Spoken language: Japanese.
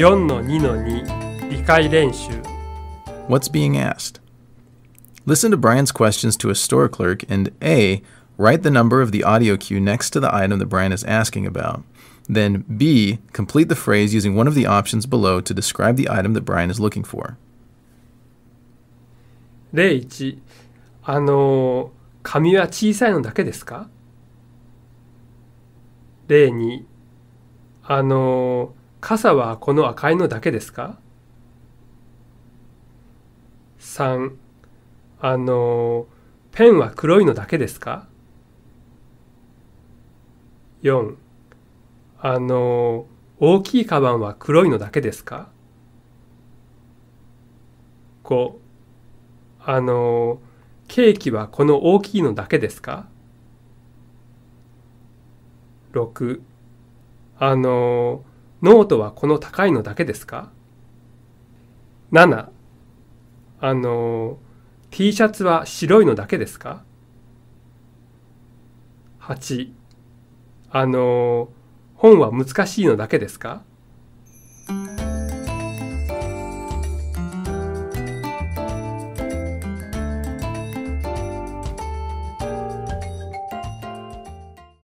What's being asked? Listen to Brian's questions to a store clerk and A. Write the number of the audio cue next to the item that Brian is asking about. Then B. Complete the phrase using one of the options below to describe the item that Brian is looking for. 傘はこの赤いのだけですか ?3 あのペンは黒いのだけですか ?4 あの大きいカバンは黒いのだけですか ?5 あのケーキはこの大きいのだけですか ?6 あのノートはこの高いのだけですか ?7 あの T シャツは白いのだけですか ?8 あの本は難しいのだけですか